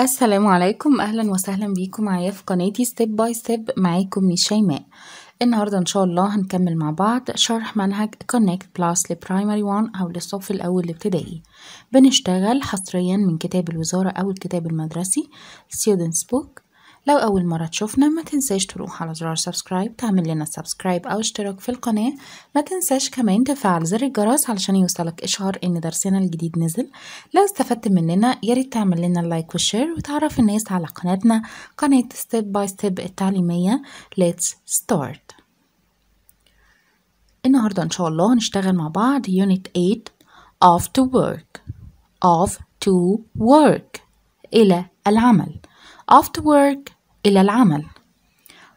السلام عليكم اهلا وسهلا بيكم معايا في قناتي ستيب باي ستيب معاكم مش شيماء النهارده ان شاء الله هنكمل مع بعض شرح منهج كونكت بلس لبرايمري 1 او للصف الاول الابتدائي بنشتغل حصريا من كتاب الوزاره او الكتاب المدرسي students book لو أول مرة تشوفنا ما تنساش تروح على زرار سبسكرايب تعمل لنا سبسكرايب أو اشتراك في القناة ما تنساش كمان تفعل زر الجرس علشان يوصلك إشعار إن درسنا الجديد نزل لو استفدت مننا ياريت تعمل لنا اللايك والشير وتعرف الناس على قناتنا قناة ستيب باي ستيب التعليمية Let's start النهاردة إن شاء الله هنشتغل مع بعض Unit 8 Off to work Off to work إلى العمل After work إلى العمل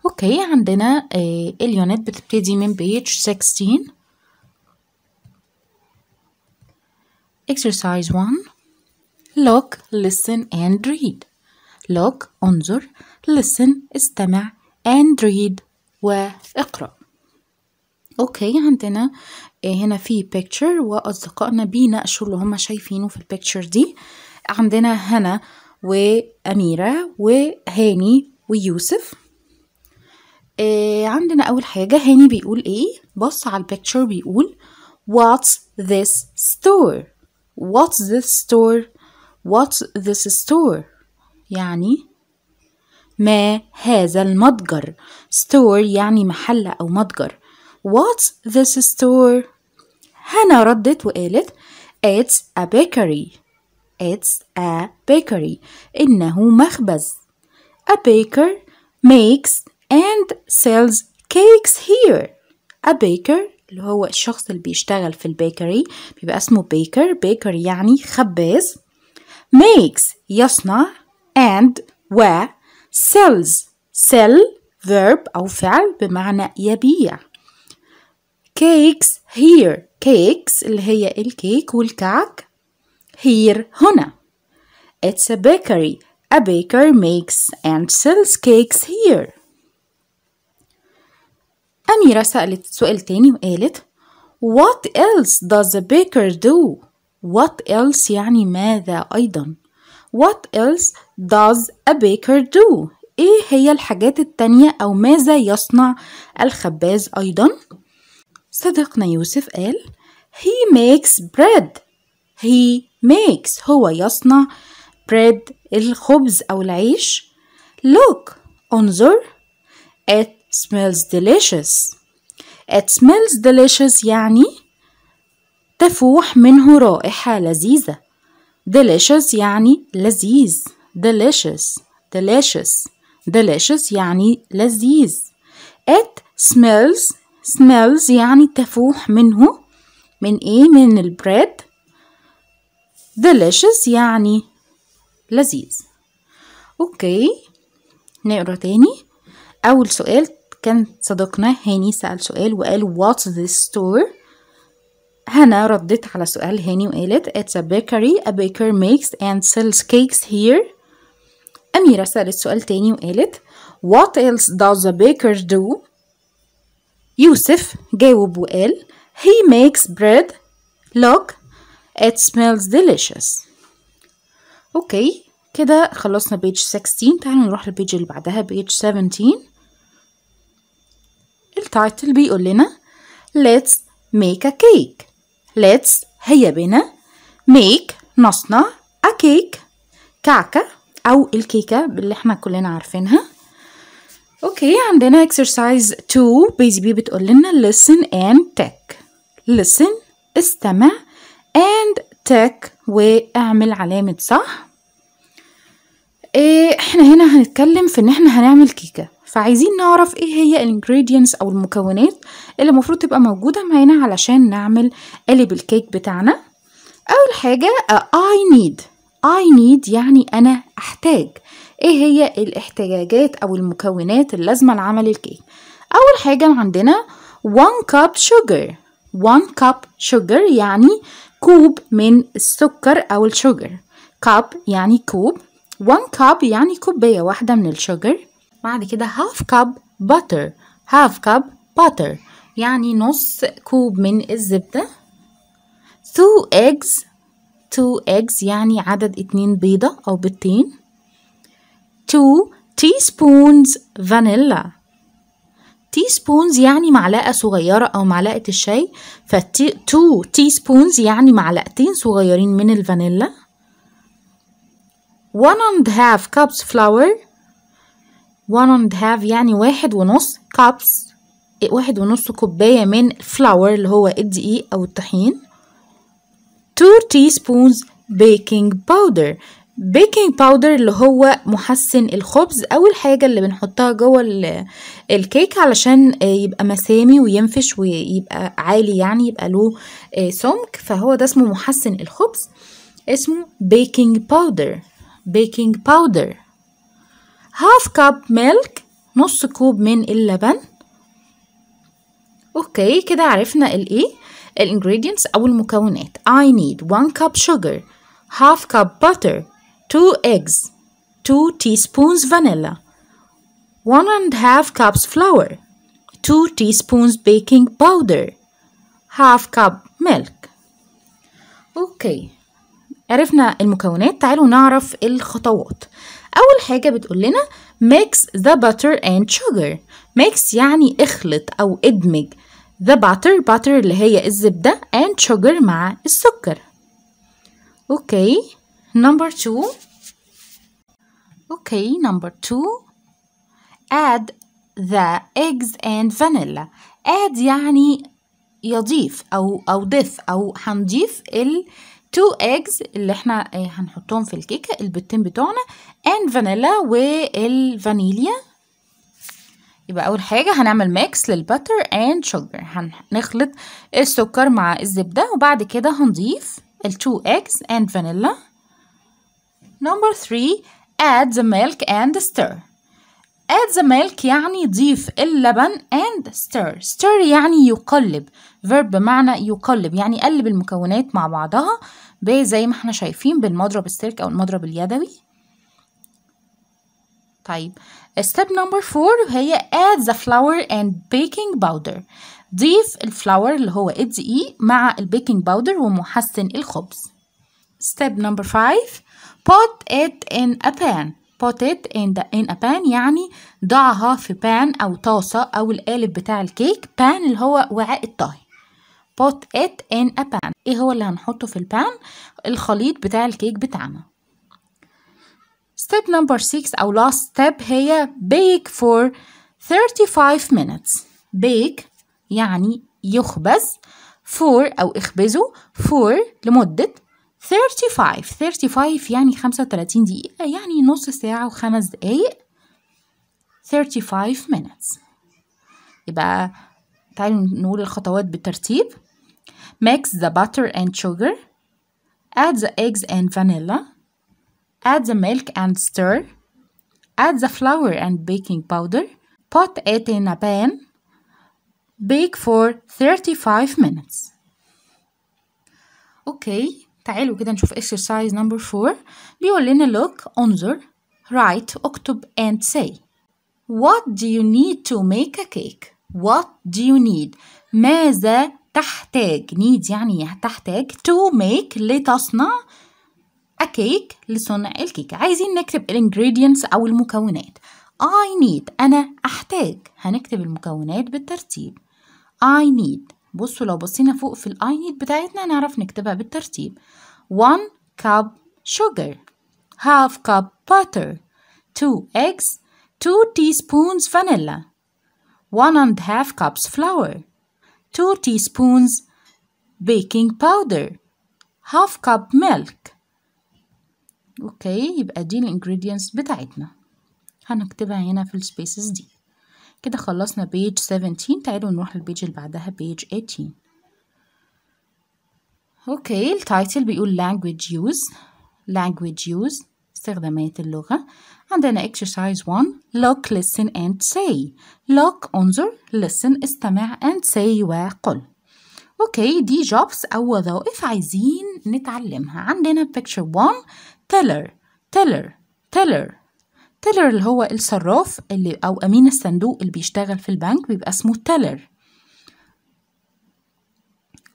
أوكي عندنا آه، اليونت بتبتدي من بيج 16 Exercise 1 Look, listen and read Look, انظر Listen, استمع and read واقرأ اوكي عندنا آه، هنا في picture واصدقائنا بيناقشوا اللي هم شايفينه في البيكتشر دي عندنا هنا واميره وهاني ويوسف آه عندنا أول حاجة هاني بيقول إيه بص على البيكتشر بيقول What's this store? What's this store? What's this store? يعني ما هذا المتجر store يعني محل أو متجر What's this store? هنا ردت وقالت It's a bakery It's a bakery إنه مخبز A baker makes and sells cakes here. A baker اللي هو الشخص اللي بيشتغل في البيكري بيبقى اسمه بيكر بيكر يعني خباز makes يصنع and و sells sell verb أو فعل بمعنى يبيع cakes here cakes اللي هي الكيك والكعك here هنا it's a bakery A baker makes and sells cakes here. أميرة سألت سؤال تاني وقالت What else does a baker do? What else يعني ماذا أيضا؟ What else does a baker do? إيه هي الحاجات التانية أو ماذا يصنع الخباز أيضا؟ صديقنا يوسف قال He makes bread. He makes هو يصنع bread الخبز أو العيش look انظر it smells delicious it smells delicious يعني تفوح منه رائحة لذيذة delicious يعني لذيذ delicious delicious delicious يعني لذيذ it smells smells يعني تفوح منه من ايه من البريد delicious يعني لذيذ اوكي نقرا تاني اول سؤال كان صديقنا هاني سأل سؤال وقال what's this store هنا ردت على سؤال هاني وقالت it's a bakery a baker makes and sells cakes here أميرة سألت سؤال تاني وقالت what else does a baker do يوسف جاوب وقال he makes bread look it smells delicious اوكي كده خلصنا بيج 16 تعالوا نروح للبيج اللي بعدها بيج 17 التايتل بيقول لنا let's make a cake let's هيا بنا make نصنع a cake كعكة أو الكيكة اللي احنا كلنا عارفينها اوكي عندنا exercise 2 بيزي بي بتقول لنا listen and tech listen استمع and تك واعمل علامة صح إيه احنا هنا هنتكلم في ان احنا هنعمل كيكة فعايزين نعرف ايه هي الانجريدينتس او المكونات اللي المفروض تبقى موجودة معانا علشان نعمل قالب الكيك بتاعنا اول حاجة آه، I need I need يعني انا احتاج ايه هي الاحتياجات او المكونات اللازمة لعمل الكيك اول حاجة عندنا 1 cup sugar 1 cup sugar يعني كوب من السكر أو الشوجر كوب يعني كوب 1 كوب يعني كوباية واحدة من الشوجر بعد كده half كاب butter half كاب butter يعني نص كوب من الزبدة two eggs two eggs يعني عدد اتنين بيضة أو بيضتين two teaspoons vanilla تي سبونز يعني معلقة صغيرة أو معلقة الشاي فالتي تو تي سبونز يعني معلقتين صغيرين من الفانيلا one and half cups flour one and half يعني واحد ونص cups واحد ونص كوباية من flour اللي هو الدقيق أو الطحين two teaspoons baking powder بيكنج باودر اللي هو محسن الخبز او الحاجه اللي بنحطها جوه الكيك علشان يبقى مسامي وينفش ويبقى عالي يعني يبقى له آه، سمك فهو ده اسمه محسن الخبز اسمه بيكنج باودر بيكنج باودر هاف كاب ميلك نص كوب من اللبن اوكي كده عرفنا الايه الانجريدينتس او المكونات I need 1 cup sugar half cup butter 2 eggs, 2 teaspoons vanilla, 1 and half cups flour, 2 teaspoons baking powder, half cup milk. اوكي عرفنا المكونات تعالوا نعرف الخطوات اول حاجه بتقول لنا mix the butter and sugar mix يعني اخلط او ادمج the butter butter اللي هي الزبده and sugar مع السكر اوكي Number two. Okay, number two. Add the eggs and vanilla. Add يعني يضيف أو أو ضيف أو هنضيف ال two eggs اللي احنا آه، هنحطهم في الكيكة البتين بتوعنا and فانيلا والفانيليا يبقى أول حاجة هنعمل ميكس للبتر and sugar هنخلط السكر مع الزبدة وبعد كده هنضيف ال two eggs and فانيلا Number three, add the milk and stir. Add the milk يعني ضيف اللبن and stir. Stir يعني يقلب. verb بمعنى يقلب يعني يقلب المكونات مع بعضها زي ما احنا شايفين بالمضرب السلك أو المضرب اليدوي. طيب step number four هي add the flour and baking powder. ضيف الفلاور اللي هو الدقيق مع البيكنج باودر ومحسن الخبز. step number five put it in a pan put it in, the, in a pan يعني ضعها في pan أو طاسة أو القالب بتاع الكيك pan اللي هو وعاء الطهي put it in a pan ايه هو اللي هنحطه في البان الخليط بتاع الكيك بتاعنا step number 6 أو last step هي bake for 35 minutes bake يعني يخبز for أو اخبزه for لمدة 35 35 يعني 35 دقيقة يعني نص ساعة وخمس دقايق 35 minutes يبقى تعالوا نقول الخطوات بالترتيب mix the butter and sugar add the eggs and vanilla add the milk and stir add the flour and baking powder put it in a pan bake for 35 minutes okay تعالوا كده نشوف exercise number four بيقول لنا look انظر write اكتب and say what do you need to make a cake what do you need ماذا تحتاج need يعني تحتاج to make لتصنع a cake لصنع الكيكة عايزين نكتب ingredients أو المكونات I need أنا أحتاج هنكتب المكونات بالترتيب I need بصوا لو بصينا فوق في الاي نيد بتاعتنا نعرف نكتبها بالترتيب 1 cup sugar half cup butter 2 eggs 2 teaspoons vanilla 1 and half cups flour 2 teaspoons baking powder half cup milk اوكي يبقى دي الانجريدينتس بتاعتنا هنكتبها هنا في السبيسز دي كده خلصنا بيج 17 تعالوا نروح للبيج اللي بعدها بيج 18 اوكي التايتل بيقول language use language use استخدامات اللغة عندنا exercise 1 look listen and say look انظر listen استمع and say وقل اوكي دي jobs او وظائف عايزين نتعلمها عندنا picture 1 teller teller teller تيلر اللي هو الصراف اللي أو أمين الصندوق اللي بيشتغل في البنك بيبقى اسمه تيلر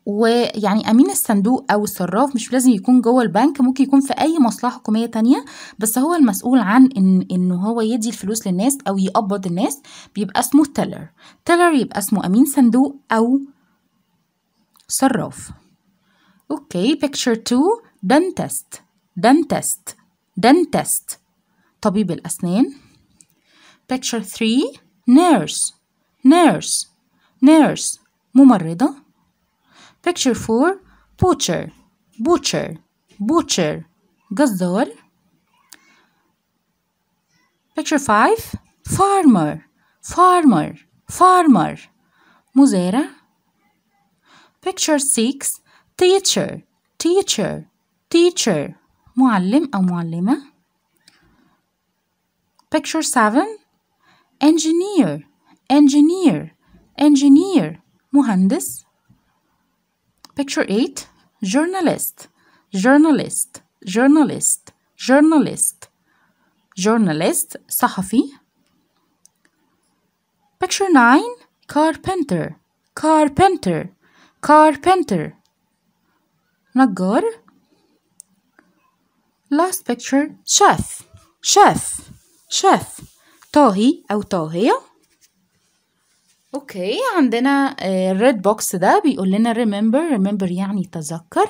ويعني امين الصندوق او الصراف مش لازم يكون جوه البنك ممكن يكون في اي مصلحه حكوميه تانية بس هو المسؤول عن ان ان هو يدي الفلوس للناس او يقبض الناس بيبقى اسمه تيلر تيلر يبقى اسمه امين صندوق او صراف اوكي بيكتشر 2 دنتست دنتست دنتست طبيب الأسنان picture 3 nurse nurse nurse ممرضة picture 4 butcher butcher butcher جزار picture 5 farmer farmer farmer مزارع picture 6 teacher teacher teacher معلم أو معلمة Picture 7 Engineer Engineer Engineer مهندس Picture 8 Journalist Journalist Journalist Journalist Journalist صحفي Picture 9 Carpenter Carpenter Carpenter نجار Last picture Chef Chef شاف طاهي أو طاهية اوكي عندنا الريد آه، بوكس ده بيقول لنا remember remember يعني تذكر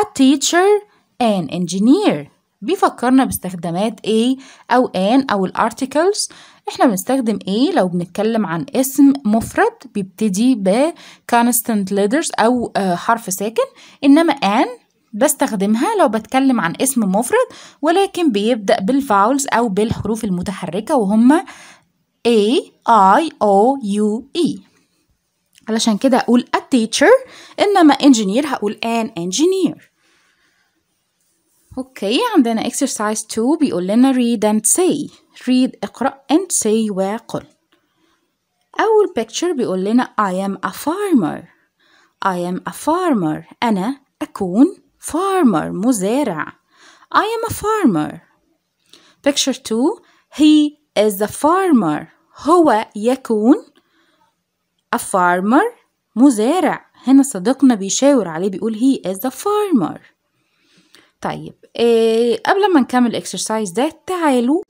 a teacher an engineer بيفكرنا باستخدامات a أو an أو الارتكلز احنا بنستخدم a لو بنتكلم عن اسم مفرد بيبتدي ب constant letters أو آه، حرف ساكن إنما an بستخدمها لو بتكلم عن اسم مفرد ولكن بيبدأ بالفاولز أو بالحروف المتحركة وهم A I O U E علشان كده أقول a teacher إنما engineer هقول an engineer أوكي عندنا exercise 2 بيقول لنا read and say read اقرأ and say وقل أول picture بيقول لنا I am a farmer I am a farmer أنا أكون farmer مزارع I am a farmer Picture 2 He is a farmer هو يكون a farmer مزارع هنا صديقنا بيشاور عليه بيقول he is a farmer طيب إيه قبل ما نكمل الاكسرسايز ده تعالوا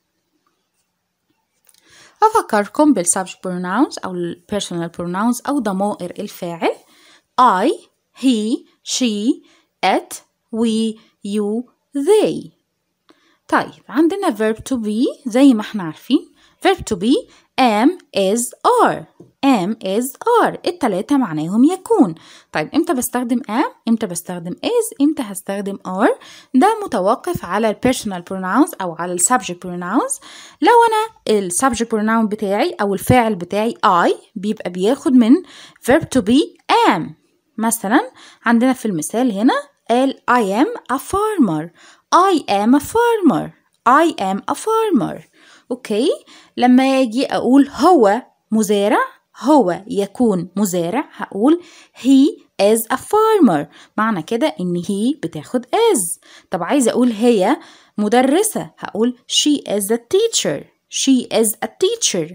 أفكركم بالسبجect pronouns أو ال personal pronouns أو ضمائر الفاعل I, he, she, at we you they طيب عندنا verb to be زي ما احنا عارفين verb to be am is are am is are التلاتة معناهم يكون طيب امتى بستخدم am امتى بستخدم is امتى هستخدم are ده متوقف على ال personal pronouns او على ال subject pronouns لو انا ال subject pronoun بتاعي او الفاعل بتاعي I بيبقى بياخد من verb to be am مثلا عندنا في المثال هنا قال I am a farmer I am a farmer I am a farmer أوكي لما يجي أقول هو مزارع هو يكون مزارع هقول he is a farmer معنى كده إن هي بتاخد is طب عايزة أقول هي مدرسة هقول she is a teacher she is a teacher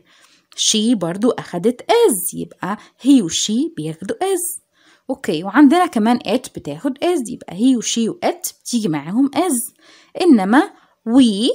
she برضو أخدت is يبقى he و she بياخدوا is اوكي وعندنا كمان ات بتاخد از يبقى هي وشي وات بتيجي معاهم از انما وي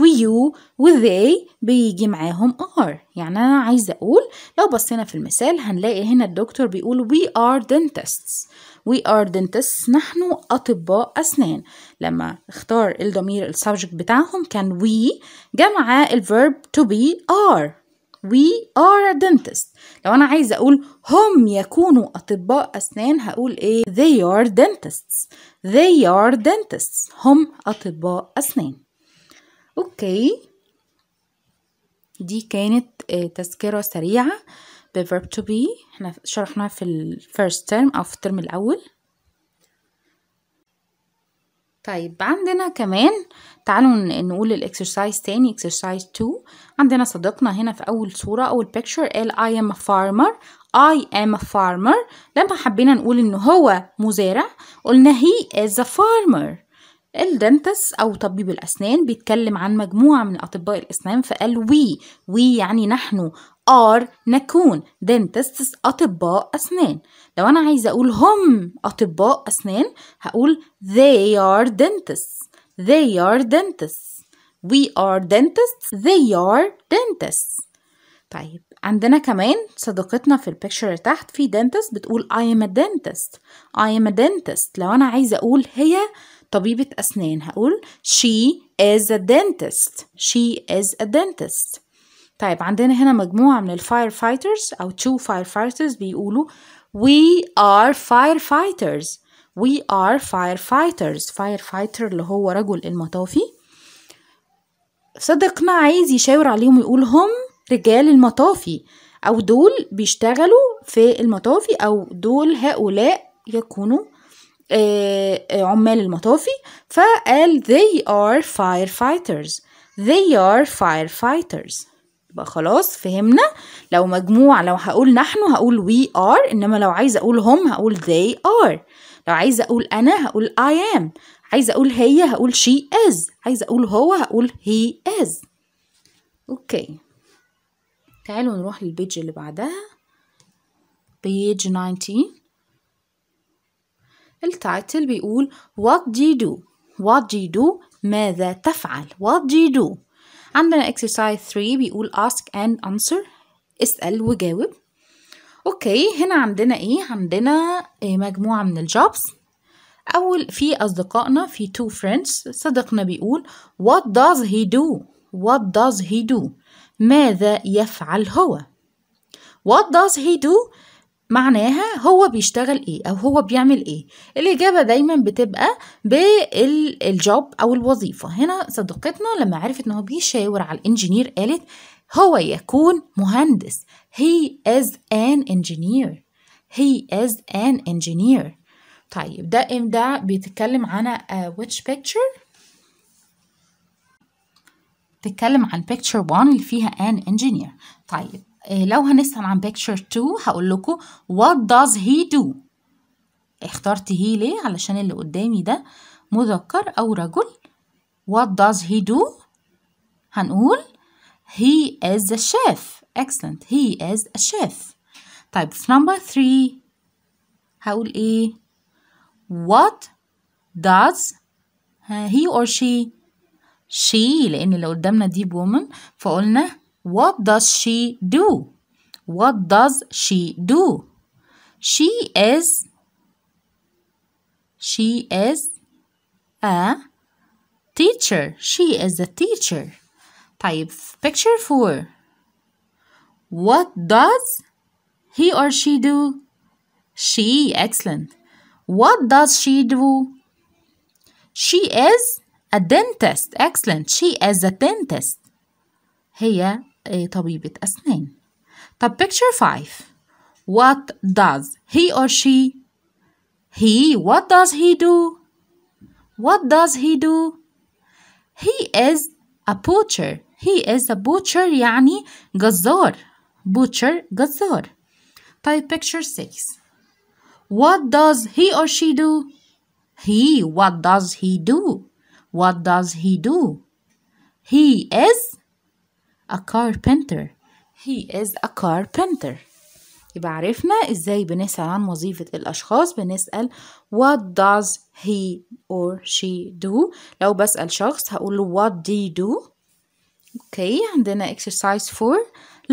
ويو وذي بيجي معاهم ار يعني انا عايزه اقول لو بصينا في المثال هنلاقي هنا الدكتور بيقول وي ار dentists وي ار dentists نحن اطباء اسنان لما اختار الضمير السبجكت بتاعهم كان وي جمع الفيرب to be ار we are dentist لو أنا عايزة أقول هم يكونوا أطباء أسنان هقول إيه they are dentists they are dentists هم أطباء أسنان أوكي دي كانت آه، تذكرة سريعة verb to be احنا شرحناها في الفيرست term أو في الترم الأول طيب عندنا كمان تعالوا نقول الاكسرسايز تاني اكسرسايز 2 عندنا صديقنا هنا في اول صوره اول بيكتشر قال اي ام فارمر I am a farmer لما حبينا نقول ان هو مزارع قلنا he is a farmer الدنتس أو طبيب الأسنان بيتكلم عن مجموعة من أطباء الأسنان فقال وي وي يعني نحن ار نكون dentists أطباء أسنان لو أنا عايزة أقول هم أطباء أسنان هقول they are dentists they are dentists we are dentists they are dentists طيب عندنا كمان صديقتنا في البيكتشر تحت في dentist بتقول I am a dentist I am a dentist لو أنا عايزة أقول هي طبيبة أسنان هقول she is a dentist she is a dentist طيب عندنا هنا مجموعة من الفاير firefighters أو two firefighters بيقولوا we are firefighters we are firefighters firefighter اللي هو رجل المطافي صدقنا عايز يشاور عليهم يقول هم رجال المطافي أو دول بيشتغلوا في المطافي أو دول هؤلاء يكونوا آه، آه، عمال المطافي فقال they are firefighters they are firefighters يبقى خلاص فهمنا لو مجموع لو هقول نحن هقول we are انما لو عايزه اقول هم هقول they are لو عايزه اقول انا هقول I am عايزه اقول هي هقول she is عايزه اقول هو هقول he is اوكي تعالوا نروح للبيج اللي بعدها بيج 19 التايتل بيقول What do you do? What do you do? ماذا تفعل? What do you do? عندنا exercise 3 بيقول ask and answer اسأل وجاوب اوكي هنا عندنا ايه عندنا إيه مجموعة من الجوبز اول في اصدقائنا في two friends صديقنا بيقول what does he do what does he do ماذا يفعل هو what does he do معناها هو بيشتغل ايه او هو بيعمل ايه الاجابه دايما بتبقى بالجوب او الوظيفه هنا صديقتنا لما عرفت ان هو بيشاور على الانجينير قالت هو يكون مهندس he is an engineer he is an engineer طيب ده ده بيتكلم عن آه، which picture بتتكلم عن picture 1 اللي فيها an engineer طيب لو هنسأل عن picture 2 هقول لكم what does he do اخترت he ليه علشان اللي قدامي ده مذكر أو رجل what does he do هنقول he is a chef excellent he is a chef طيب في number 3 هقول ايه what does he or she she لان اللي قدامنا دي woman فقلنا What does she do? What does she do? She is She is a teacher. She is a teacher. Type picture 4 What does he or she do? She excellent. What does she do? She is a dentist. Excellent. She is a dentist. هي طبيبة أسنان طب picture 5 what does he or she he what does he do what does he do he is a butcher he is a butcher يعني جزار butcher جزار طيب picture 6 what does he or she do he what does he do what does he do he is a carpenter he is a carpenter يبقى عرفنا ازاي بنسأل عن وظيفة الأشخاص بنسأل what does he or she do لو بسأل شخص هقول له what do you do اوكي عندنا exercise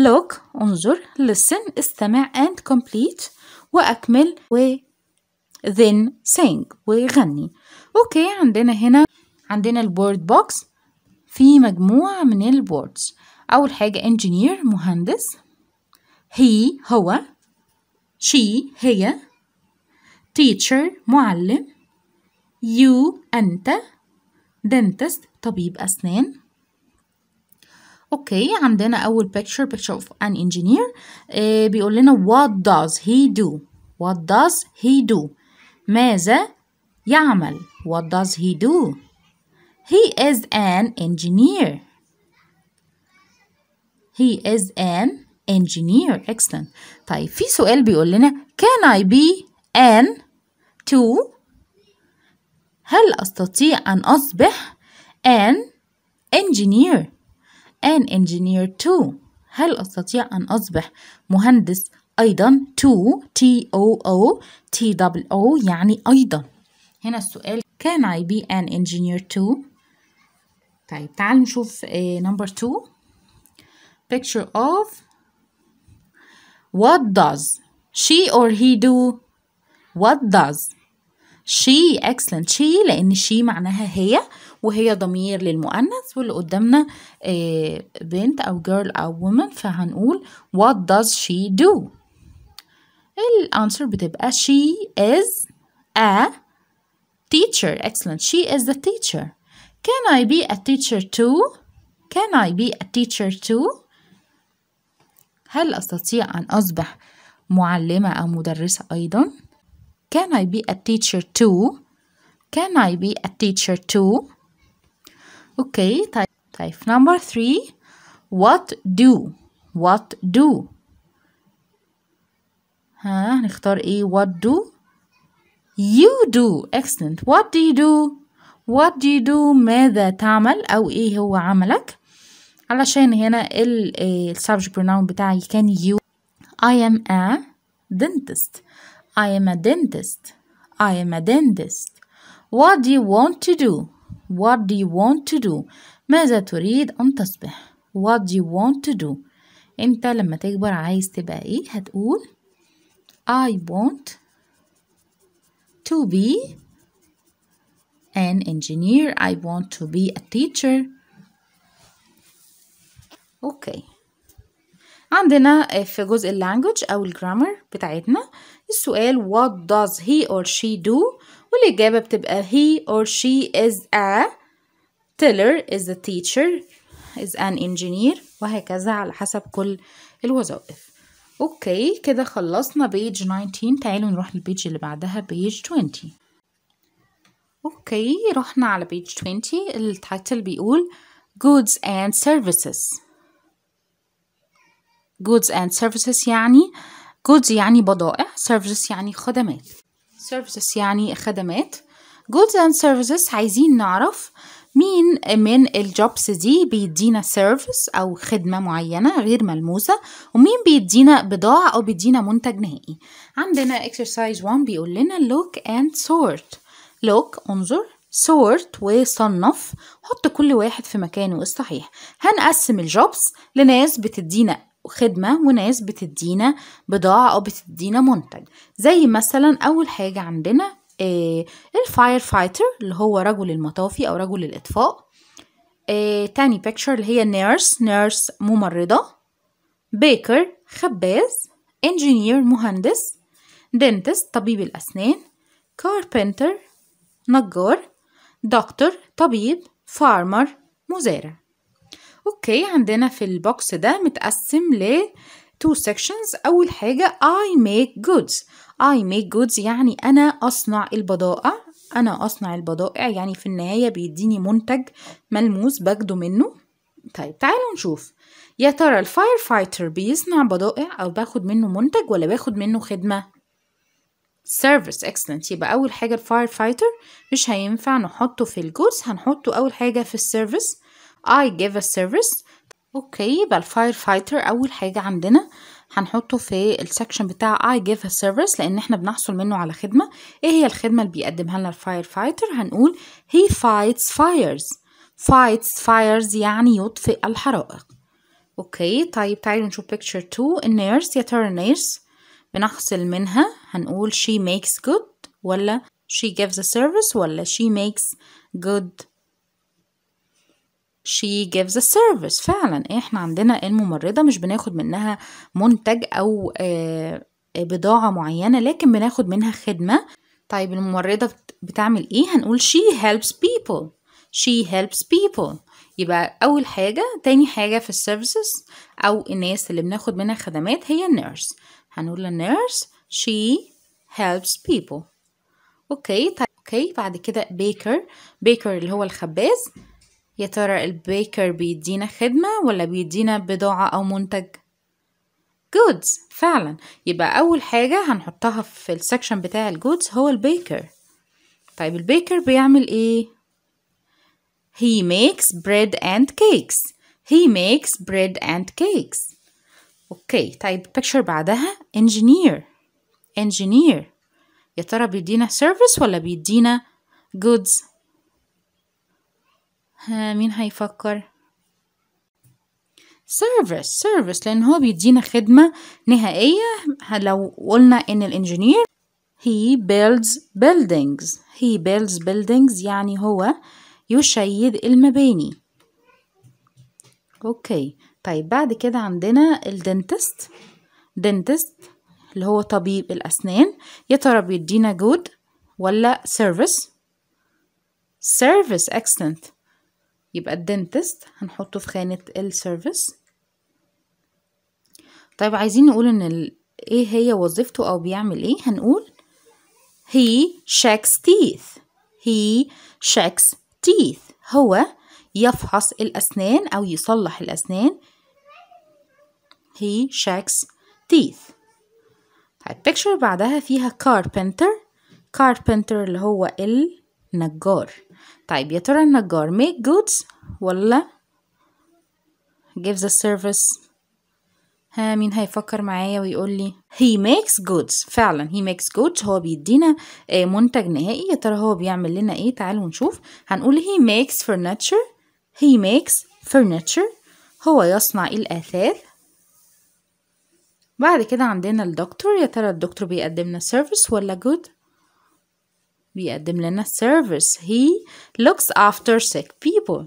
4 look انظر listen استمع and complete وأكمل و then sing وغني اوكي عندنا هنا عندنا البورد بوكس في مجموعة من البوردز أول حاجة engineer مهندس he هو she هي teacher معلم you أنت dentist طبيب أسنان اوكي عندنا اول picture picture of an engineer آه بيقول لنا what does he do what does he do ماذا يعمل what does he do he is an engineer he is an engineer excellent طيب في سؤال بيقول لنا can I be an to هل أستطيع أن أصبح an engineer an engineer too هل أستطيع أن أصبح مهندس أيضا to T O O T W O يعني أيضا هنا السؤال can I be an engineer too طيب تعال نشوف نمبر آه، 2 Picture of What does she or he do? What does she excellent she لأن she معناها هي وهي ضمير للمؤنث واللي قدامنا بنت أو girl أو woman فهنقول what does she do الانسر بتبقى she is a teacher excellent she is the teacher can I be a teacher too can I be a teacher too هل أستطيع أن أصبح معلمة أو مدرسة أيضا؟ Can I be a teacher too? Can I be a teacher too? Okay, type, type number three. What do? What do? ها هنختار ايه what do you do excellent what do you do what do you do ماذا تعمل او ايه هو عملك علشان هنا ال subject pronoun بتاعي كان يو I am a dentist I am a dentist I am a dentist What do you want to do? What do you want to do? ماذا تريد أن تصبح؟ What do you want to do? أنت لما تكبر عايز تبقى إيه؟ هتقول I want to be an engineer. I want to be a teacher. اوكي عندنا في جزء اللانجوج او الجرامر بتاعتنا السؤال what does he or she do والاجابه بتبقى he or she is a teller is a teacher is an engineer وهكذا على حسب كل الوظائف اوكي كده خلصنا بيج 19 تعالوا نروح للبيج اللي بعدها بيج 20 اوكي رحنا على بيج 20 التايتل بيقول goods and services goods and services يعني goods يعني بضائع services يعني خدمات services يعني خدمات goods and services عايزين نعرف مين من الجوبس دي بيدينا سيرفيس او خدمه معينه غير ملموسه ومين بيدينا بضاعه او بيدينا منتج نهائي عندنا exercise 1 بيقول لنا look and sort look انظر sort وصنف حط كل واحد في مكانه الصحيح هنقسم الجوبس لناس بتدينا خدمة وناس بتدينا بضاعة أو بتدينا منتج زي مثلا أول حاجة عندنا آه، الفاير فايتر اللي هو رجل المطافي أو رجل الإطفاء آه، تاني بيكتشر اللي هي نيرس نيرس ممرضة بيكر خباز انجينير مهندس دنتست طبيب الأسنان كاربنتر نجار دكتور طبيب فارمر مزارع اوكي عندنا في البوكس ده متقسم ل two sections أول حاجة I make goods I make goods يعني أنا أصنع البضائع أنا أصنع البضائع يعني في النهاية بيديني منتج ملموس باخده منه طيب تعالوا نشوف يا ترى الفاير فايتر بيصنع بضائع أو باخد منه منتج ولا باخد منه خدمة سيرفيس اكسلنت يبقى اول حاجه الفاير فايتر مش هينفع نحطه في الجودز هنحطه اول حاجه في السيرفيس I give a service اوكي يبقى الفاير فايتر اول حاجه عندنا هنحطه في السكشن بتاع I give a service لان احنا بنحصل منه على خدمه ايه هي الخدمه اللي بيقدمها لنا الفاير فايتر هنقول he fights fires fights fires يعني يطفئ الحرائق اوكي طيب تعالوا نشوف picture 2 النيرس يا ترى النيرس بنحصل منها هنقول she makes good ولا she gives a service ولا she makes good she gives a service فعلا إيه، احنا عندنا الممرضة مش بناخد منها منتج او آه، بضاعة معينة لكن بناخد منها خدمة طيب الممرضة بتعمل ايه هنقول she helps people she helps people يبقى اول حاجة تاني حاجة في السيرفيسز او الناس اللي بناخد منها خدمات هي النيرس هنقول للنيرس she helps people اوكي طيب اوكي بعد كده بيكر بيكر اللي هو الخباز يا ترى البيكر بيدينا خدمة ولا بيدينا بضاعة أو منتج؟ goods فعلا يبقى أول حاجة هنحطها في السكشن بتاع الجودز هو البيكر طيب البيكر بيعمل إيه؟ he makes bread and cakes he makes bread and cakes اوكي طيب picture بعدها engineer engineer يا ترى بيدينا service ولا بيدينا goods ها مين هيفكر سيرفيس سيرفيس لان هو بيدينا خدمه نهائيه لو قلنا ان الانجينير he builds buildings he builds buildings يعني هو يشيد المباني اوكي طيب بعد كده عندنا الدنتست دنتست اللي هو طبيب الاسنان يا ترى بيدينا جود ولا سيرفيس سيرفيس اكسنت يبقى الدنتست هنحطه في خانة السيرفيس طيب عايزين نقول ان ال... ايه هي وظيفته او بيعمل ايه هنقول he checks teeth he checks teeth هو يفحص الاسنان او يصلح الاسنان he checks teeth البيكتشر طيب بعدها فيها carpenter carpenter اللي هو النجار طيب يا ترى النجار make goods ولا gives a service ها مين هيفكر معايا ويقول لي he makes goods فعلا he makes goods هو بيدينا آه، منتج نهائي يا ترى هو بيعمل لنا ايه تعالوا نشوف هنقول he makes furniture he makes furniture هو يصنع الأثاث بعد كده عندنا الدكتور يا ترى الدكتور بيقدمنا سيرفيس ولا جود بيقدم لنا service he looks after sick people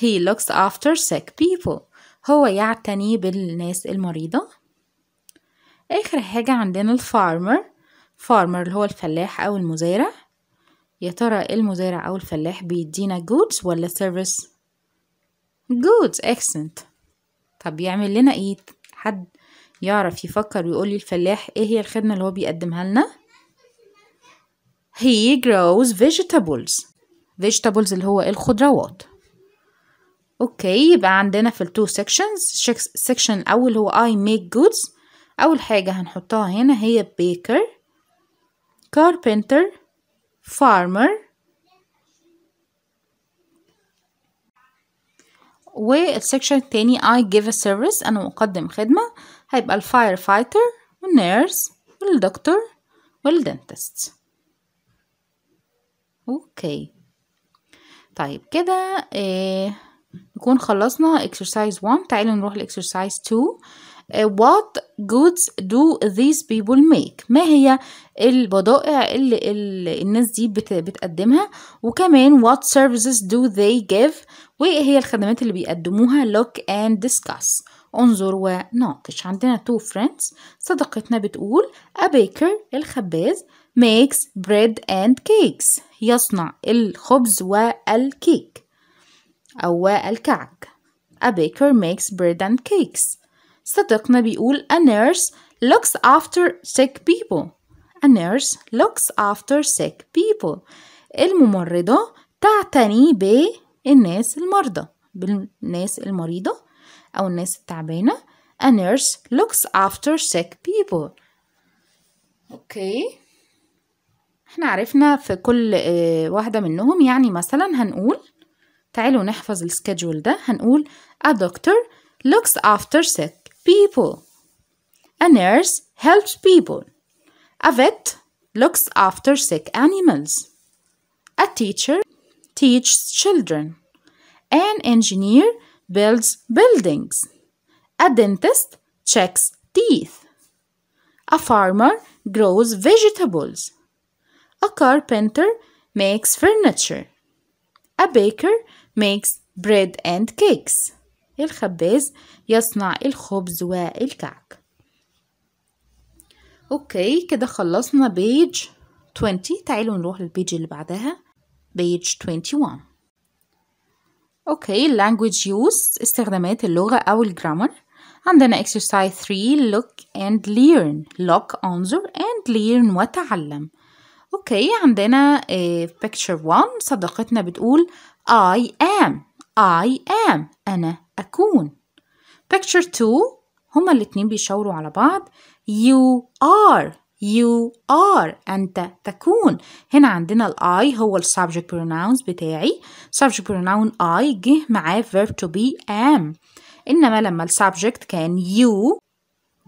he looks after sick people هو يعتني بالناس المريضة آخر حاجة عندنا الفارمر فارمر اللي هو الفلاح أو المزارع يا ترى المزارع أو الفلاح بيدينا goods ولا service goods excellent طب يعمل لنا ايه حد يعرف يفكر ويقول لي الفلاح ايه هي الخدمة اللي هو بيقدمها لنا he grows vegetables vegetables اللي هو الخضروات اوكي يبقى عندنا في التو sections section الاول هو I make goods اول حاجة هنحطها هنا هي baker carpenter farmer والسكشن التاني I give a service انا مقدم خدمة هيبقى الفاير فايتر والنيرس والدكتور والدنتست اوكي طيب كده آه نكون خلصنا exercise 1 تعالوا نروح ل exercise 2 آه، what goods do these people make ما هي البضائع اللي الناس دي بتقدمها وكمان what services do they give وايه هي الخدمات اللي بيقدموها look and discuss انظر وناقش عندنا two friends صديقتنا بتقول a baker الخباز makes bread and cakes يصنع الخبز والكيك أو الكعك a baker makes bread and cakes صديقنا بيقول a nurse looks after sick people a nurse looks after sick people الممرضة تعتني بالناس المرضى بالناس المريضة أو الناس التعبانة a nurse looks after sick people okay احنا عرفنا في كل واحدة منهم يعني مثلا هنقول تعالوا نحفظ السكيدجول ده هنقول a doctor looks after sick people a nurse helps people a vet looks after sick animals a teacher teaches children an engineer builds buildings a dentist checks teeth a farmer grows vegetables A carpenter makes furniture. A baker makes bread and cakes. الخباز يصنع الخبز والكعك. اوكي كده خلصنا بيج 20 تعالوا نروح للبيج اللي بعدها بيج 21 اوكي language use استخدامات اللغة أو الجرامر عندنا exercise 3 look and learn look answer and learn وتعلم اوكي عندنا آه، picture 1 صديقتنا بتقول I am I am أنا أكون picture 2 هما الاتنين بيشاوروا على بعض you are you are أنت تكون هنا عندنا ال I هو ال subject pronouns بتاعي subject pronoun I جه معاه verb to be am إنما لما ال subject كان you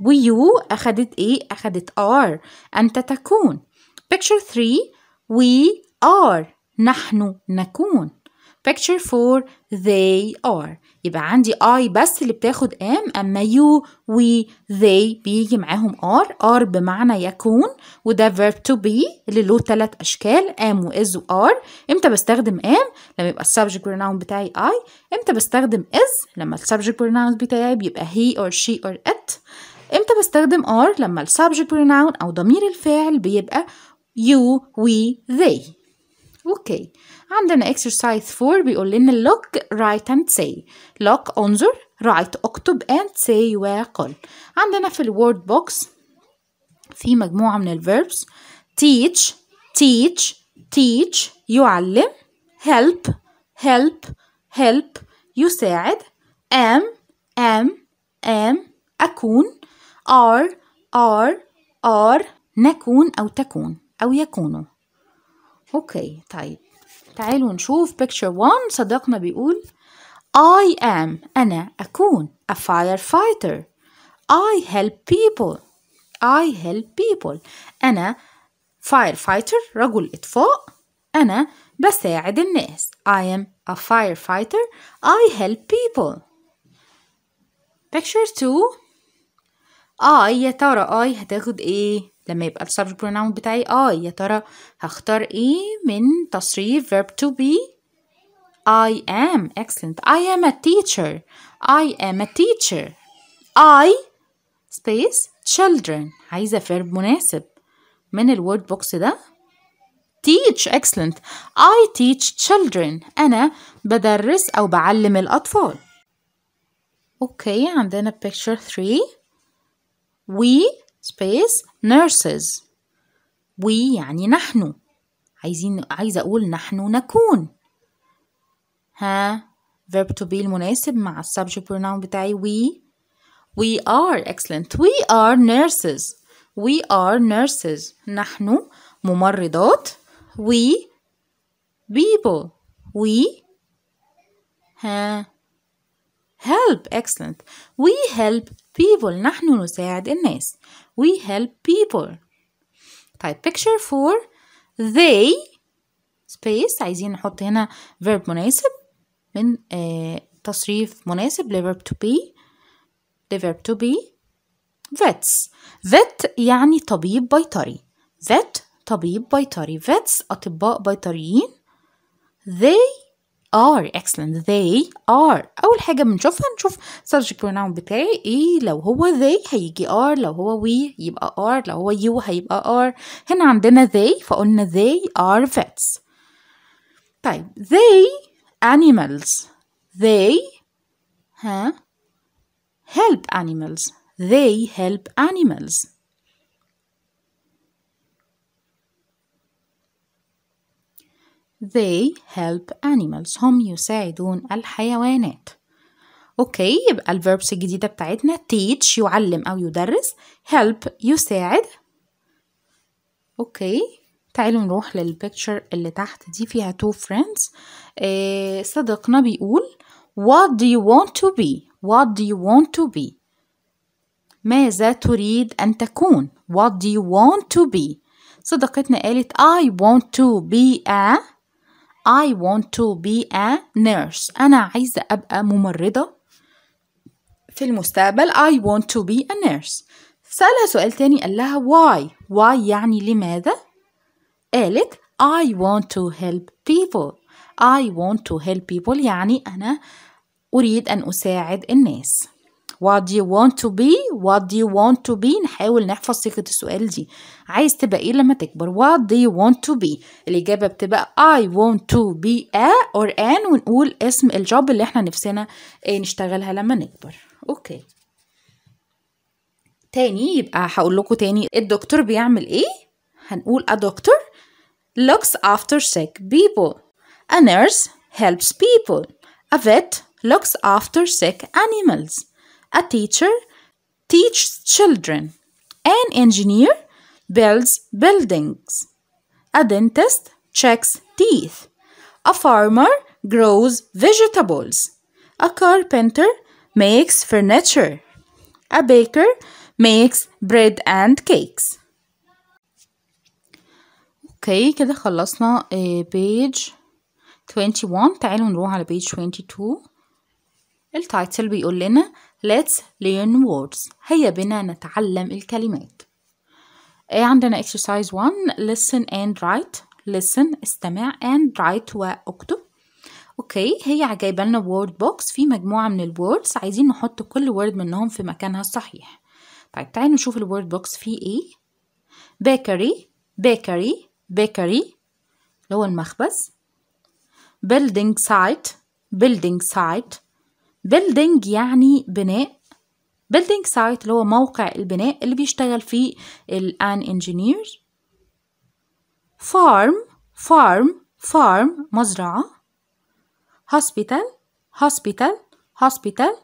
ويو أخدت إيه؟ أخدت are أنت تكون Picture 3 We are نحن نكون Picture 4 They are يبقى عندي I بس اللي بتاخد am أما you we they بيجي معاهم are are بمعنى يكون وده verb to be اللي له تلات أشكال am و is و are إمتى بستخدم am لما يبقى subject pronoun بتاعي I إمتى بستخدم is لما subject pronoun بتاعي بيبقى he or she or it إمتى بستخدم are لما subject pronoun أو ضمير الفاعل بيبقى you we they Okay. And then exercise 4 We بيقول لنا look write and say look answer, write اكتب and say وقل عندنا في الوورد بوكس في مجموعة من الverbs teach teach teach يعلم help help help يساعد am am am أكون are are are نكون أو تكون أو يكونوا أوكي طيب تعالوا نشوف picture one صديقنا بيقول I am أنا أكون a firefighter I help people I help people أنا firefighter رجل إطفاء أنا بساعد الناس I am a firefighter I help people Picture two I يا ترى I هتاخد إيه؟ لما يبقى ال subject pronoun بتاعي I يا ترى هختار ايه من تصريف verb to be I am excellent I am a teacher I am a teacher I space children عايزة verb مناسب من الورد بوكس ده teach excellent I teach children أنا بدرس أو بعلم الأطفال أوكي عندنا picture 3 we space nurses we يعني نحن عايزين عايزة أقول نحن نكون ها verb to be المناسب مع subject pronoun بتاعي we we are excellent we are nurses we are nurses نحن ممرضات we people we ها help excellent we help people نحن نساعد الناس we help people طيب picture four. they space عايزين نحط هنا verb مناسب من آه تصريف مناسب لverb to be The verb to be vets vet يعني طبيب بيطري vet طبيب بيطري vets أطباء بيطريين they are excellent they are اول حاجه بنشوفها نشوف subject pronoun بتاعي ايه لو هو they هيجي are لو هو we يبقى are لو هو you هيبقى are هنا عندنا they فقلنا they are vets طيب they animals they ها help animals they help animals They help animals هم يساعدون الحيوانات اوكي يبقى الفيربس الجديدة بتاعتنا teach يعلم أو يدرس help يساعد اوكي تعالوا نروح للبيكتشر اللي تحت دي فيها two friends آه صديقنا بيقول what do you want to be what do you want to be ماذا تريد أن تكون what do you want to be صديقتنا قالت I want to be a I want to be a nurse أنا عايزة أبقى ممرضة في المستقبل I want to be a nurse سألها سؤال تاني قال لها why why يعني لماذا قالت I want to help people I want to help people يعني أنا أريد أن أساعد الناس what do you want to be what do you want to be نحاول نحفظ صيغة السؤال دي عايز تبقى ايه لما تكبر what do you want to be الإجابة بتبقى I want to be a or an ونقول اسم الجوب اللي احنا نفسنا إيه نشتغلها لما نكبر اوكي تاني يبقى هقول لكم تاني الدكتور بيعمل ايه هنقول a doctor looks after sick people a nurse helps people a vet looks after sick animals A teacher teaches children. An engineer builds buildings. A dentist checks teeth. A farmer grows vegetables. A carpenter makes furniture. A baker makes bread and cakes. okay, كده خلصنا eh, page 21 تعالوا نروح على page 22 التايتل بيقول لنا let's learn words هيا بنا نتعلم الكلمات إيه، عندنا exercise 1 listen and write listen استمع and write واكتب اوكي هي جايبه لنا word box في مجموعه من words عايزين نحط كل word منهم في مكانها الصحيح طيب تعالي نشوف word box فيه ايه bakery bakery bakery اللي هو المخبز building site building site بيلدينج يعني بناء بيلدينج سايت اللي هو موقع البناء اللي بيشتغل فيه الان انجينير فارم فارم فارم مزرعة هوسبيتال هوسبيتال هوسبيتال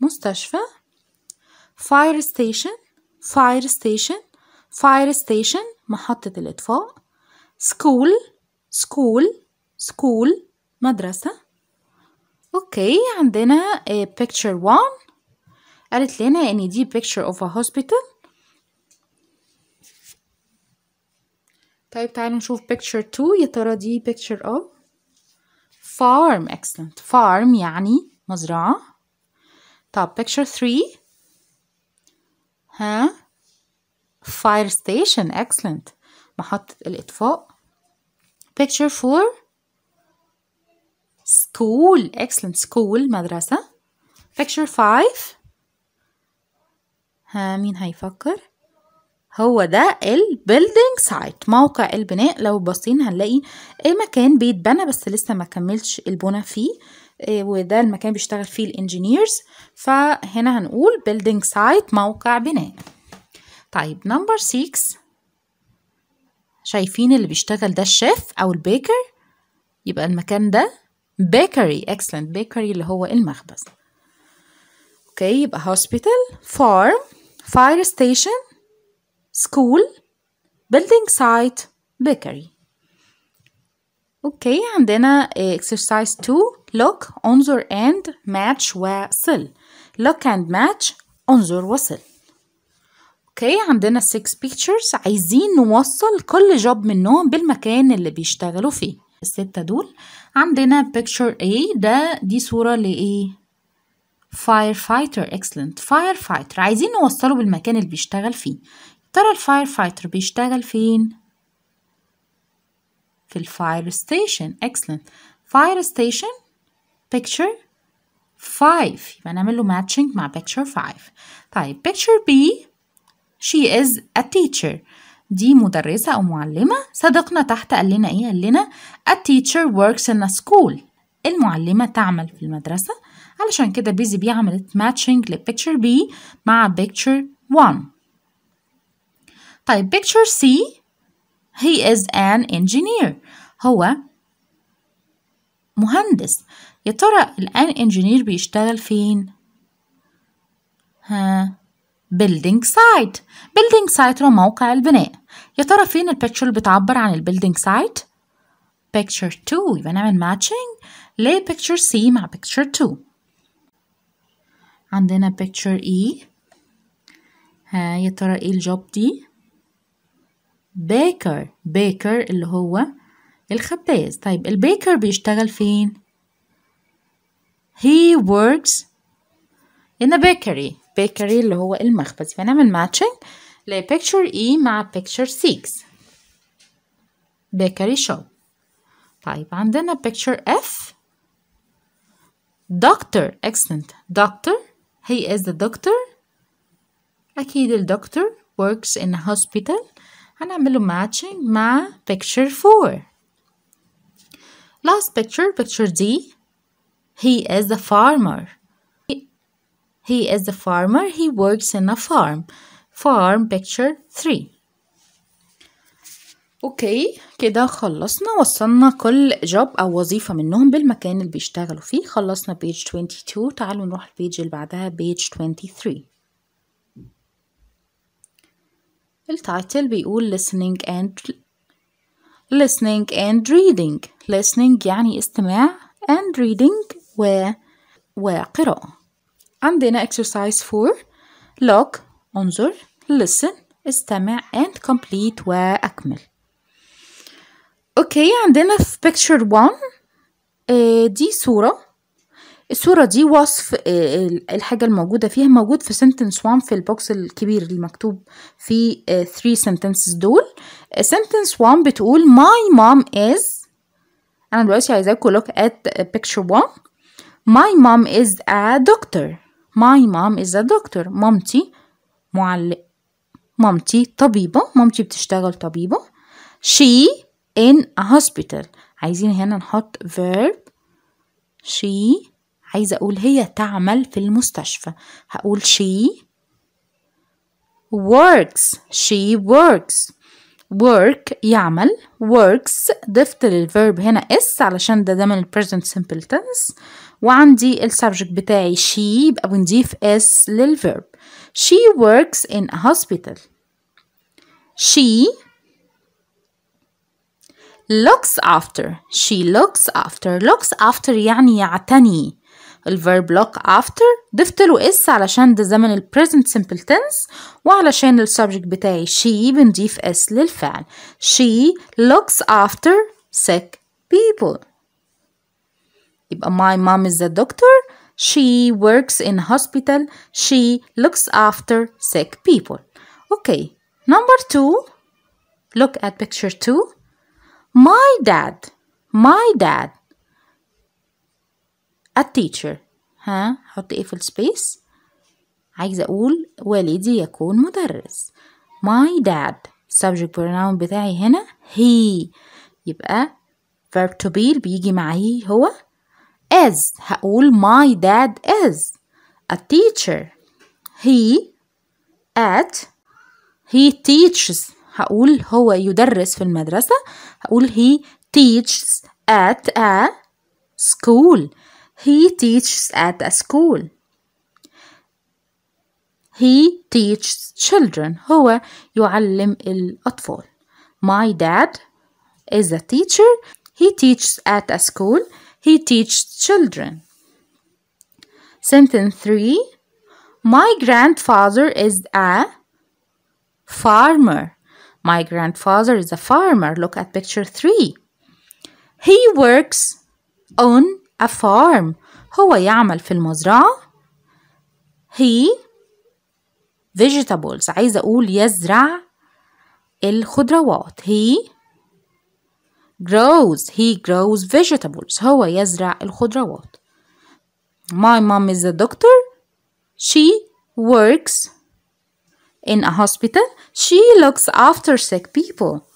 مستشفى فاير ستيشن فاير ستيشن فاير ستيشن محطة الإطفاء سكول سكول سكول مدرسة اوكي عندنا picture one قالت لنا ان دي picture of a hospital طيب تعالوا نشوف picture two يا ترى دي picture of farm excellent farm يعني مزرعة طب picture three ها fire station excellent محطة الإطفاء picture four school excellent school مدرسة picture five ها مين هيفكر هو ده البيلدينج سايت موقع البناء لو باصين هنلاقي مكان بيتبنى بس لسه ما كملش البنى فيه آه، وده المكان بيشتغل فيه الانجينيرز فهنا هنقول building site موقع بناء طيب نمبر 6 شايفين اللي بيشتغل ده الشيف او البيكر يبقى المكان ده بيكري اكسلنت بيكري اللي هو المخبز اوكي يبقى hospital farm fire station school building site بيكري اوكي عندنا eh, exercise 2 look انظر and match وصل look and match انظر وصل اوكي عندنا 6 pictures عايزين نوصل كل جوب منهم بالمكان اللي بيشتغلوا فيه الستة دول عندنا picture A ده دي صورة لإيه؟ firefighter excellent firefighter عايزين نوصله بالمكان اللي بيشتغل فيه ترى firefighter بيشتغل فين؟ في الفاير ستيشن excellent فاير ستيشن picture 5 يبقى نعمل له matching مع picture 5 طيب picture B she is a teacher دي مدرسة أو معلمة صديقنا تحت قال لنا إيه؟ قال لنا a teacher works in a school المعلمة تعمل في المدرسة علشان كده بيزي بي عملت matching ل picture B مع picture 1 طيب picture C he is an engineer هو مهندس يا ترى الان انجينير بيشتغل فين؟ ها building site building site هو موقع البناء يا ترى فين البيكتشر اللي بتعبر عن البيلدينج سايت picture 2 يبقى نعمل ماتشنج ليه picture C مع picture 2 عندنا picture E ها يا ترى ايه الجوب دي baker baker اللي هو الخباز طيب البيكر بيشتغل فين he works in a bakery بيكري اللي هو المخبز فنعمل ماتشنج لبيكتشر اي مع بيكتشر 6 بيكري شوب طيب عندنا بيكتشر اف دكتور excellent دكتور he is the doctor أكيد الدكتور works in هوسبيتال hospital هنعمل له matching مع picture 4 last picture picture D he is the farmer He is a farmer. He works in a farm. Farm picture 3 اوكي كده خلصنا وصلنا كل job او وظيفه منهم بالمكان اللي بيشتغلوا فيه خلصنا page 22 تعالوا نروح البيج اللي بعدها page 23 التايتل بيقول listening and listening and reading listening يعني استماع and reading و وقراءة عندنا exercise 4 look انظر listen استمع and complete وأكمل أوكي عندنا في picture 1 آه، دي صورة الصورة دي وصف آه، الحاجة الموجودة فيها موجود في sentence 1 في البوكس الكبير مكتوب في 3 آه، sentences دول sentence 1 بتقول my mom is أنا دلوقتي عايزاكم look at picture 1 my mom is a doctor My mom is a doctor. مامتي معلق مامتي طبيبة مامتي بتشتغل طبيبة she in a hospital عايزين هنا نحط verb she عايزة أقول هي تعمل في المستشفى هقول she works she works work يعمل works ضفت للverb هنا s علشان ده ده من present simple tense وعندي السبجكت بتاعي she يبقى بنضيف s للverb she works in a hospital she looks after she looks after looks after يعني يعتني الverb look after ضفت له اس علشان ده زمن ال present simple tense وعلشان ال subject بتاعي she بنضيف s للفعل she looks after sick people يبقى my mom is a doctor she works in hospital she looks after sick people okay number two look at picture two my dad my dad a teacher ها حط ايه في السبيس عايزة اقول والدي يكون مدرس my dad subject pronoun بتاعي هنا he يبقى verb to be بيجي معاه هو is هقول my dad is a teacher he at he teaches هقول هو يدرس في المدرسة هقول he teaches at a school he teaches at a school he teaches children هو يعلم الأطفال my dad is a teacher he teaches at a school he teaches children. Sentence 3 My grandfather is a farmer. My grandfather is a farmer. Look at picture 3. He works on a farm. هو يعمل في المزرعة. He vegetables. عايزة أقول يزرع الخضروات. He grows he grows vegetables هو يزرع الخضروات my mom is a doctor she works in a hospital she looks after sick people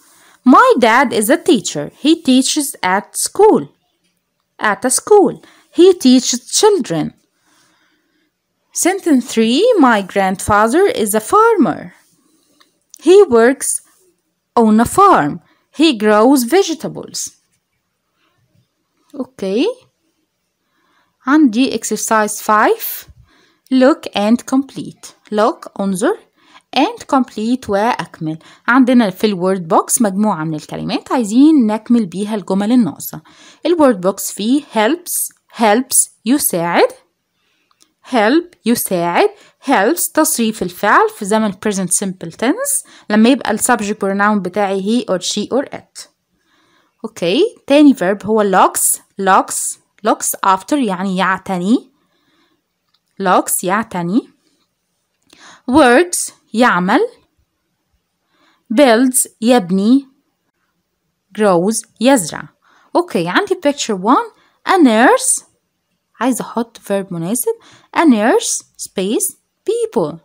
my dad is a teacher he teaches at school at a school he teaches children sentence 3 my grandfather is a farmer he works on a farm he grows vegetables. Okay. And the exercise 5 look and complete look انظر and complete واكمل عندنا في word box مجموعة من الكلمات عايزين نكمل بيها الجمل الناقصة word box فيه helps helps يساعد help يساعد helps تصريف الفعل في زمن present simple tense لما يبقى ال subject pronoun بتاعي he or she or it اوكي تاني verb هو locks locks locks after يعني يعتني locks يعتني works يعمل builds يبني grows يزرع اوكي عندي picture one. a nurse عايزة أحط verb مناسب a nurse space people.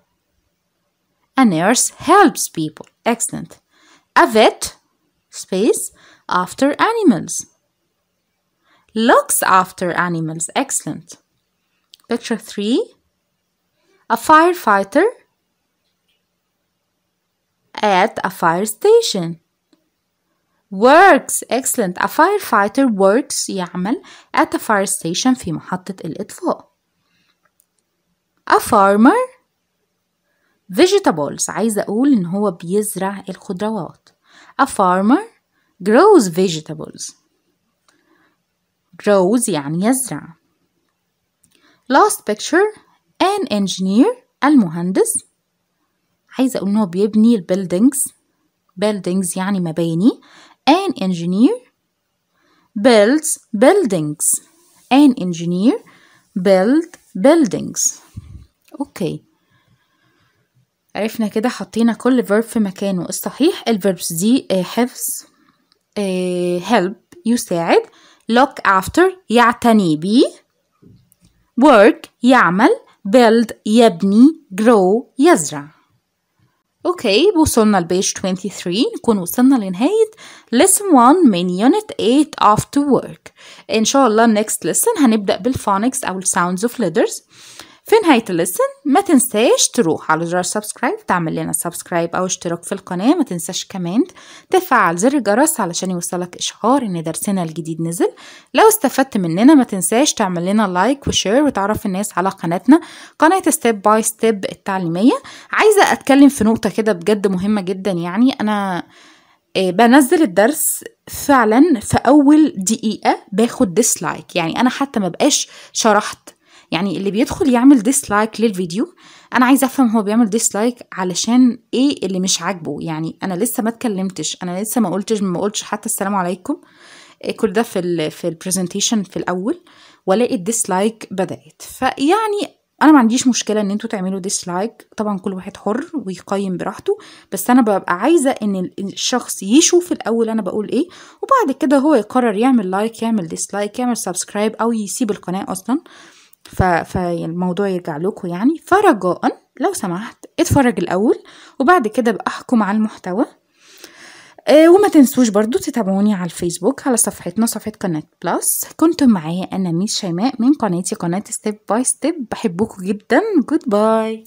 A nurse helps people. Excellent. A vet, space, after animals. Looks after animals. Excellent. Picture three. A firefighter at a fire station. Works. Excellent. A firefighter works يعمل at a fire station في محطة الإطفاء. A farmer vegetables عايزة أقول إن هو بيزرع الخضروات A farmer grows vegetables grows يعني يزرع last picture an engineer المهندس عايزة أقول إن هو بيبني buildings. buildings يعني مباني an engineer builds buildings an engineer build buildings اوكي عرفنا كده حطينا كل verb في مكانه الصحيح ال verbs دي آه، حفظ آه، help يساعد look after يعتني بيه work يعمل build يبني grow يزرع اوكي وصلنا ل page 23 نكون وصلنا لنهاية lesson 1 من unit 8 of to work ان شاء الله next lesson هنبدأ بالphonics او sounds of letters في نهاية الليسن ما تنساش تروح على زر سبسكرايب تعمل لنا سبسكرايب أو اشتراك في القناة ما تنساش كمان تفعل زر الجرس علشان يوصلك إشعار إن درسنا الجديد نزل لو استفدت مننا ما تنساش تعمل لنا لايك وشير وتعرف الناس على قناتنا قناة ستيب باي ستيب التعليمية عايزة أتكلم في نقطة كده بجد مهمة جدا يعني أنا آه، بنزل الدرس فعلا في أول دقيقة باخد ديسلايك يعني أنا حتى ما بقاش شرحت يعني اللي بيدخل يعمل ديسلايك للفيديو انا عايزه افهم هو بيعمل ديسلايك علشان ايه اللي مش عاجبه يعني انا لسه ما اتكلمتش انا لسه ما قلتش ما قلتش حتى السلام عليكم إيه، كل ده في الـ في البرزنتيشن في الاول والاقي الديسلايك بدات فيعني انا ما عنديش مشكله ان انتوا تعملوا ديسلايك طبعا كل واحد حر ويقيم براحته بس انا ببقى عايزه ان الشخص يشوف الاول انا بقول ايه وبعد كده هو يقرر يعمل لايك يعمل ديسلايك يعمل سبسكرايب او يسيب القناه اصلا فالموضوع يرجع لكم يعني فرجاء لو سمحت اتفرج الأول وبعد كده بأحكم احكم على المحتوى آه، وما تنسوش برضو تتابعوني على الفيسبوك على صفحتنا صفحة قناة بلس كنتم معايا أنا ميس شيماء من قناتي قناة ستيب باي ستيب بحبكم جدا جود باي